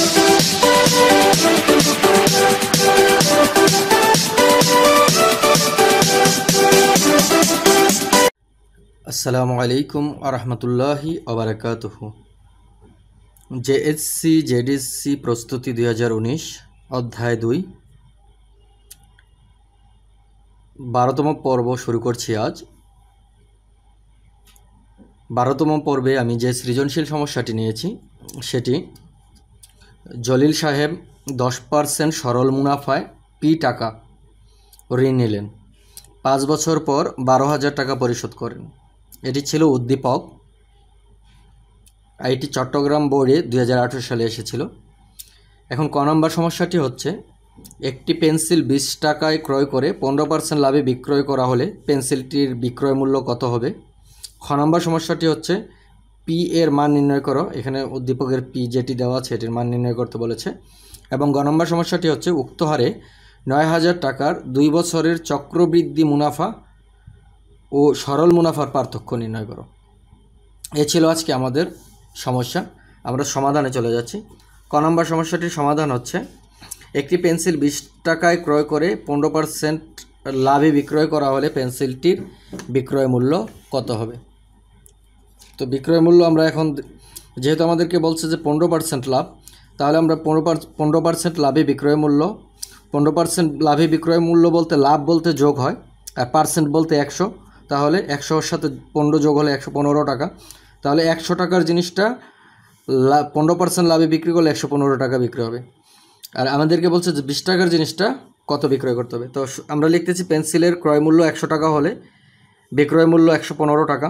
আসসালামু আলাইকুম আরহামতুল্লাহি আবরাকাত জেএসসি জেডিসি প্রস্তুতি দুই অধ্যায় দুই বারোতম পর্ব শুরু করছি আজ বারোতম পর্বে আমি যে সৃজনশীল সমস্যাটি নিয়েছি সেটি জলিল সাহেব দশ পার্সেন্ট সরল মুনাফায় পি টাকা ঋণ নিলেন পাঁচ বছর পর বারো হাজার টাকা পরিশোধ করেন এটি ছিল উদ্দীপক আইটি চট্টগ্রাম বোর্ডে দুই সালে এসেছিল এখন ক নম্বর সমস্যাটি হচ্ছে একটি পেন্সিল বিশ টাকায় ক্রয় করে পনেরো পার্সেন্ট লাভে বিক্রয় করা হলে পেন্সিলটির বিক্রয় মূল্য কত হবে খ নম্বর সমস্যাটি হচ্ছে পি এর মান নির্ণয় করো এখানে উদ্দীপকের পি যেটি দেওয়া আছে এটির মান নির্ণয় করতে বলেছে এবং গ নম্বর সমস্যাটি হচ্ছে উক্ত হারে নয় হাজার টাকার দুই বছরের চক্রবৃদ্ধি মুনাফা ও সরল মুনাফার পার্থক্য নির্ণয় করো এ ছিল আজকে আমাদের সমস্যা আমরা সমাধানে চলে যাচ্ছি ক নম্বর সমস্যাটির সমাধান হচ্ছে একটি পেন্সিল বিশ টাকায় ক্রয় করে পনেরো পার্সেন্ট লাভে বিক্রয় করা হলে পেন্সিলটির বিক্রয় মূল্য কত হবে তো বিক্রয় মূল্য আমরা এখন যেহেতু আমাদেরকে বলছে যে পনেরো পার্সেন্ট লাভ তাহলে আমরা পনেরো পনেরো পার্সেন্ট লাভে বিক্রয় মূল্য পনেরো পার্সেন্ট লাভে বিক্রয় মূল্য বলতে লাভ বলতে যোগ হয় আর পার্সেন্ট বলতে একশো তাহলে একশোর সাথে পনেরো যোগ হলে একশো পনেরো টাকা তাহলে একশো টাকার জিনিসটা লাভ পনেরো পার্সেন্ট লাভে বিক্রি করলে একশো পনেরো টাকা বিক্রি হবে আর আমাদেরকে বলছে যে বিশ টাকার জিনিসটা কত বিক্রয় করতে হবে তো আমরা লিখতেছি পেন্সিলের ক্রয় মূল্য একশো টাকা হলে বিক্রয় মূল্য একশো পনেরো টাকা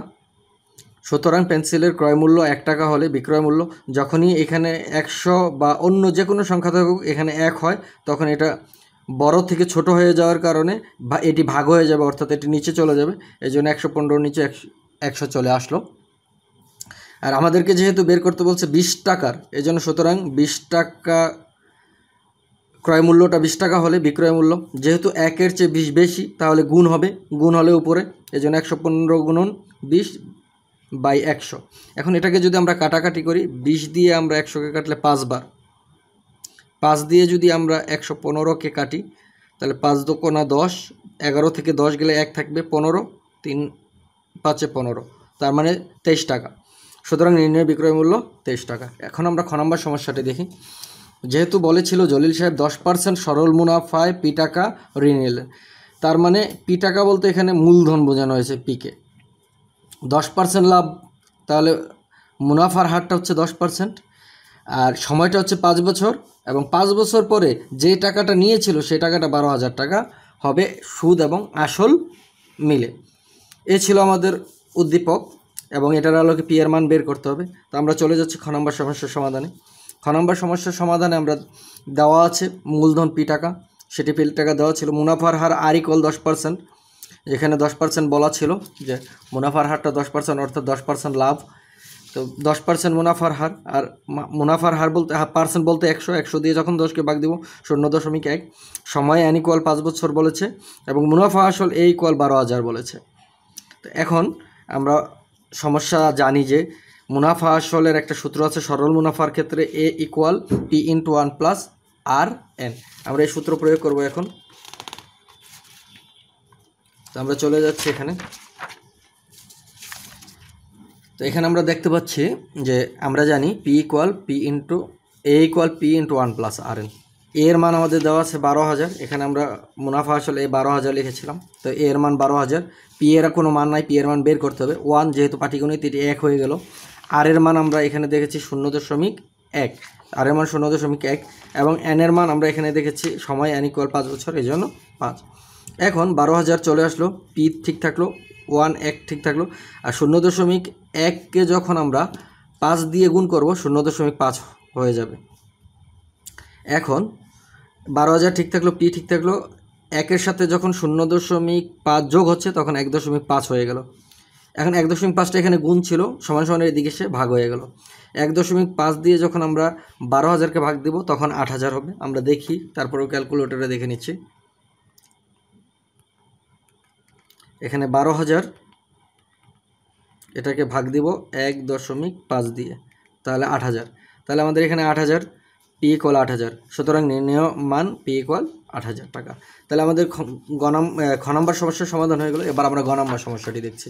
সুতরাং পেন্সিলের ক্রয়মূল্য এক টাকা হলে বিক্রয় মূল্য যখনই এখানে একশো বা অন্য যে কোনো সংখ্যা থাকুক এখানে এক হয় তখন এটা বড় থেকে ছোট হয়ে যাওয়ার কারণে এটি ভাগ হয়ে যাবে অর্থাৎ এটি নিচে চলে যাবে এই জন্য একশো পনেরোর নিচে একশো চলে আসলো আর আমাদেরকে যেহেতু বের করতে বলছে বিশ টাকার এই জন্য সুতরাং বিশ টাকা ক্রয় মূল্যটা বিশ টাকা হলে বিক্রয় মূল্য যেহেতু একের চেয়ে বিশ বেশি তাহলে গুণ হবে গুণ হলে উপরে এই জন্য একশো পনেরো গুণন বিশ বাই একশো এখন এটাকে যদি আমরা কাটাকাটি করি বিশ দিয়ে আমরা একশোকে কাটলে পাঁচবার পাঁচ দিয়ে যদি আমরা একশো পনেরোকে কাটি তাহলে পাঁচ দোকোনা দশ এগারো থেকে দশ গেলে এক থাকবে পনেরো তিন পাঁচে পনেরো তার মানে তেইশ টাকা সুতরাং নির্ণয় বিক্রয় মূল্য তেইশ টাকা এখন আমরা খ নম্বর সমস্যাটি দেখি যেহেতু বলেছিল জলিল সাহেব দশ পার্সেন্ট সরল মুনাফায় পি টাকা ঋণ তার মানে পি টাকা বলতে এখানে মূলধন বোঝানো হয়েছে পিকে দশ পার্সেন্ট লাভ তাহলে মুনাফার হারটা হচ্ছে দশ পার্সেন্ট আর সময়টা হচ্ছে পাঁচ বছর এবং পাঁচ বছর পরে যে টাকাটা নিয়েছিল সেই টাকাটা বারো হাজার টাকা হবে সুদ এবং আসল মিলে এ ছিল আমাদের উদ্দীপক এবং এটার আলোকে পিয়ার মান বের করতে হবে তো আমরা চলে যাচ্ছি খ নম্বর সমস্যার সমাধানে খ নম্বর সমস্যার সমাধানে আমরা দেওয়া আছে মূলধন পি টাকা সেটি পি টাকা দেওয়া ছিল মুনাফার হার আর ইকল দশ পার্সেন্ট যেখানে দশ পার্সেন্ট বলা ছিল যে মুনাফার হারটা দশ পার্সেন্ট অর্থাৎ দশ পার্সেন্ট লাভ তো দশ পার্সেন্ট মুনাফার হার আর মুনাফার হার বলতে পার্সেন্ট বলতে একশো একশো দিয়ে যখন দশকে বাগ দেবো শূন্য দশমিক এক সময় অ্যান ইকুয়াল পাঁচ বছর বলেছে এবং মুনাফা আসল এ ইকোয়াল বারো হাজার বলেছে তো এখন আমরা সমস্যা জানি যে মুনাফা আসলের একটা সূত্র আছে সরল মুনাফার ক্ষেত্রে A equal P into one plus R N আমরা এই সূত্র প্রয়োগ করব এখন তো আমরা চলে যাচ্ছি এখানে তো এখানে আমরা দেখতে পাচ্ছি যে আমরা জানি P equal P into A equal P into one plus R N এর মান আমাদের দেওয়া আছে বারো হাজার এখানে আমরা মুনাফা আসলে এ বারো হাজার লিখেছিলাম তো এর মান বারো হাজার পি এর কোনো মান নাই পি এর মান বের করতে হবে ওয়ান যেহেতু পাটিগণিত এটি এক হয়ে গেল আর এর মান আমরা এখানে দেখেছি শূন্য দশমিক এক আর এর মান শূন্য দশমিক এক এবং এন এর মান আমরা এখানে দেখেছি সময় এন ইকুয়াল পাঁচ বছর এই জন্য পাঁচ এখন বারো হাজার চলে আসলো পি ঠিক থাকলো ওয়ান এক ঠিক থাকলো আর শূন্য দশমিক এককে যখন আমরা পাঁচ দিয়ে গুণ করব শূন্য দশমিক পাঁচ হয়ে যাবে এখন বারো হাজার ঠিক থাকলো পি ঠিক থাকলো একের সাথে যখন শূন্য দশমিক পাঁচ যোগ হচ্ছে তখন এক দশমিক পাঁচ হয়ে গেল এখন এক দশমিক পাঁচটা এখানে গুণ ছিল সমান সমানের এদিকে সে ভাগ হয়ে গেল এক দশমিক পাঁচ দিয়ে যখন আমরা বারো হাজারকে ভাগ দিব তখন আট হাজার হবে আমরা দেখি তারপরেও ক্যালকুলেটরে দেখে নিচ্ছি এখানে বারো হাজার এটাকে ভাগ দিব এক দশমিক পাঁচ দিয়ে তাহলে আট হাজার তাহলে আমাদের এখানে আট হাজার পি কল আট হাজার সুতরাং নির্ণয় মান পি কল আট হাজার টাকা তাহলে আমাদের গ নাম খ নাম্বার সমস্যার সমাধান হয়ে গেলো এবার আমরা গ নাম্বার সমস্যাটি দেখছি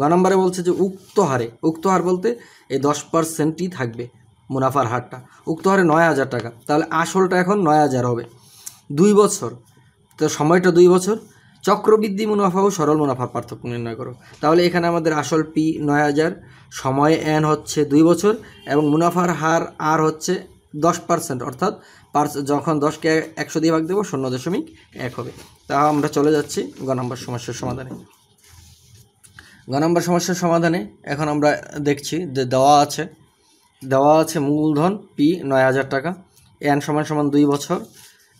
গ নাম্বারে বলছে যে উক্ত হারে উক্ত হার বলতে এই দশ পার্সেন্টই থাকবে মুনাফার হারটা উক্ত হারে নয় হাজার টাকা তাহলে আসলটা এখন নয় হাজার হবে দুই বছর তো সময়টা দুই বছর চক্রবৃদ্ধি মুনাফা ও সরল মুনাফার পার্থক্য নির্ণয় করো তাহলে এখানে আমাদের আসল পি নয় হাজার সময় এন হচ্ছে দুই বছর এবং মুনাফার হার আর হচ্ছে দশ পার্সেন্ট অর্থাৎ পার্স যখন দশকে একশো দিয়ে ভাগ দেবো শূন্য দশমিক এক হবে তা আমরা চলে যাচ্ছি গ নম্বর সমস্যার সমাধানে গ নম্বর সমস্যার সমাধানে এখন আমরা দেখছি যে দেওয়া আছে দেওয়া আছে মূলধন পি নয় হাজার টাকা এন সমান সমান দুই বছর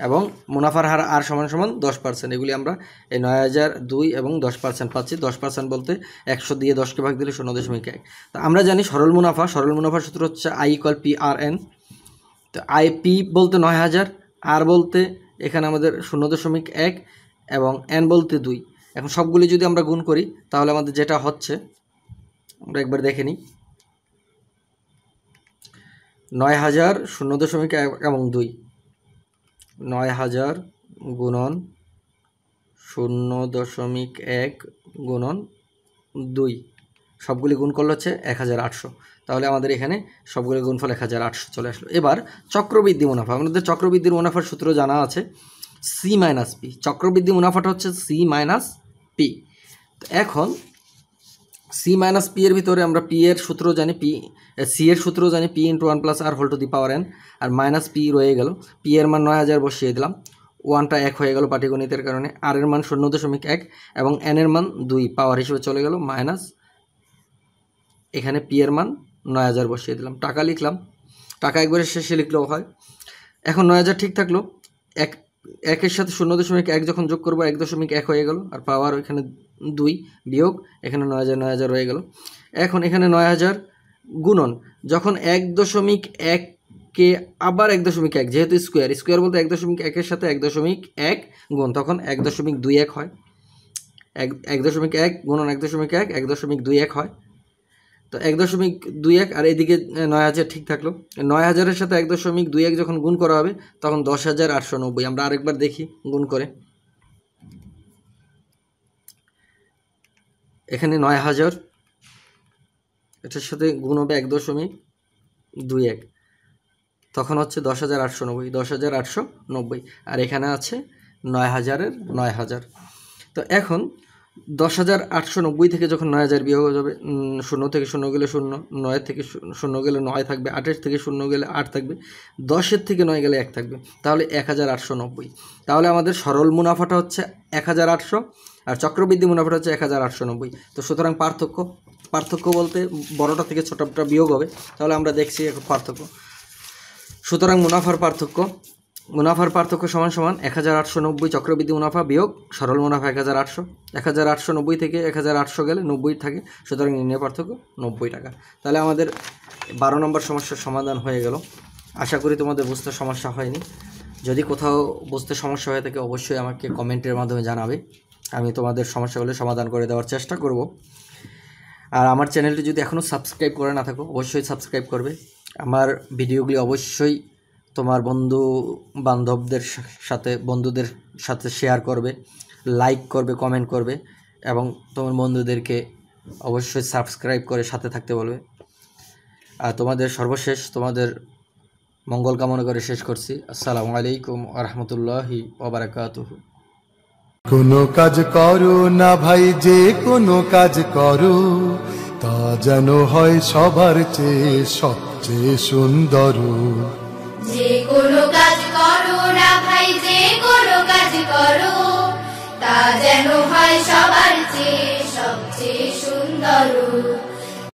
এবং মুনাফার হার আর সমান সমান দশ পার্সেন্ট এগুলি আমরা এই নয় হাজার দুই এবং দশ পার্সেন্ট পাচ্ছি দশ পার্সেন্ট বলতে একশো দিয়ে দশকে ভাগ দিলে শূন্য দশমিক এক তো আমরা জানি সরল মুনাফা সরল মুনাফার সূত্র হচ্ছে I equal P R N তো আই পি বলতে নয় হাজার আর বলতে এখানে আমাদের শূন্য দশমিক এক এবং এন বলতে দুই এখন সবগুলি যদি আমরা গুণ করি তাহলে আমাদের যেটা হচ্ছে আমরা একবার দেখে নিই নয় হাজার শূন্য দশমিক এক এবং দুই নয় হাজার গুণন শূন্য দশমিক এক গুণন দুই সবগুলি গুণ করলো হচ্ছে এক হাজার আটশো তাহলে আমাদের এখানে সবগুলি গুণফল এক হাজার আটশো চলে আসলো এবার চক্রবৃদ্ধি মুনাফা আমাদের চক্রবৃদ্ধির মুনাফার সূত্র জানা আছে সি মাইনাস পি চক্রবৃদ্ধি মুনাফাটা হচ্ছে সি মাইনাস পি এখন সি মাইনাস পি এর ভিতরে আমরা পি এর সূত্র জানি পি সি এর সূত্র জানি P into one plus R whole to the power N R minus P রয়ে গেল পি এর মান নয় হাজার বসিয়ে দিলাম ওয়ানটা এক হয়ে গেল পাটিগণিতের কারণে আর এর মান শূন্য দশমিক এক এবং এন এর মান দুই পাওয়ার হিসেবে চলে গেল মাইনাস এখানে পি এর মান নয় হাজার বসিয়ে দিলাম টাকা লিখলাম টাকা একবারে শেষে লিখলেও হয় এখন নয় হাজার ঠিক থাকলো এক একের সাথে শূন্য দশমিক এক যখন যোগ করবো এক দশমিক এক হয়ে গেল আর পাওয়ার ওইখানে দুই বিয়োগ এখানে নয় হাজার নয় হাজার হয়ে গেল এখন এখানে নয় হাজার গুণন যখন এক দশমিক এককে আবার এক দশমিক এক যেহেতু স্কোয়ার স্কোয়ার বলতে এক দশমিক একের সাথে এক দশমিক এক গুণ তখন এক দশমিক দুই এক হয় এক এক দশমিক এক গুণন এক দশমিক এক এক দশমিক দুই এক হয় তো এক দশমিক দুই এক আর এদিকে নয় হাজার ঠিক থাকলো নয় হাজারের সাথে এক দশমিক দুই এক যখন গুণ করা হবে তখন দশ হাজার আটশো নব্বই আমরা আরেকবার দেখি গুণ করে এখানে নয় হাজার এটার সাথে গুণ হবে এক দশমিক দুই এক তখন হচ্ছে দশ হাজার আটশো নব্বই দশ হাজার আটশো নব্বই আর এখানে আছে নয় হাজারের নয় হাজার তো এখন দশ হাজার আটশো নব্বই থেকে যখন নয় হাজার বিয়োগ হয়ে যাবে শূন্য থেকে শূন্য গেলে শূন্য নয় থেকে শূন্য গেলে নয় থাকবে আটের থেকে শূন্য গেলে আট থাকবে দশের থেকে নয় গেলে এক থাকবে তাহলে এক হাজার আটশো নব্বই তাহলে আমাদের সরল মুনাফাটা হচ্ছে এক হাজার আটশো আর চক্রবৃদ্ধি মুনাফাটা হচ্ছে এক হাজার আটশো নব্বই তো সুতরাং পার্থক্য পার্থক্য বলতে বড়টা থেকে ছোটোটা বিয়োগ হবে তাহলে আমরা দেখছি এখন পার্থক্য সুতরাং মুনাফার পার্থক্য মুনাফার পার্থক্য সমান সমান এক হাজার আটশো নব্বই চক্রবৃদ্ধি মুনাফা বিয়োগ সরল মুনাফা এক হাজার আটশো এক হাজার আটশো নব্বই থেকে এক হাজার আটশো গেলে নব্বই থাকে সুতরাং নির্ণয় পার্থক্য নব্বই টাকা তাহলে আমাদের বারো নম্বর সমস্যার সমাধান হয়ে গেল আশা করি তোমাদের বুঝতে সমস্যা হয়নি যদি কোথাও বুঝতে সমস্যা হয়ে থাকে অবশ্যই আমাকে কমেন্টের মাধ্যমে জানাবে আমি তোমাদের সমস্যাগুলো সমাধান করে দেওয়ার চেষ্টা করব আর আমার চ্যানেলটি যদি এখনও সাবস্ক্রাইব করে না থাকো অবশ্যই সাবস্ক্রাইব করবে আমার ভিডিওগুলি অবশ্যই তোমার বন্ধু বান্ধবদের সাথে বন্ধুদের সাথে শেয়ার করবে লাইক করবে কমেন্ট করবে এবং তোমার বন্ধুদেরকে অবশ্যই সাবস্ক্রাইব করে সাথে থাকতে বলবে আর তোমাদের সর্বশেষ তোমাদের মঙ্গল কামনা করে শেষ করছি আসসালামু আলাইকুম আরহামতুল্লাহি ওবরাকাতুহ কোনো কাজ করো না ভাই যে কোনো কাজ করো তা যেন হয় সবার চেয়ে সবচেয়ে সুন্দর যে কোনো কাজ করো না ভাই যে কোনো কাজ করো তা যেন হয় সবার চেয়ে সবচেয়ে সুন্দর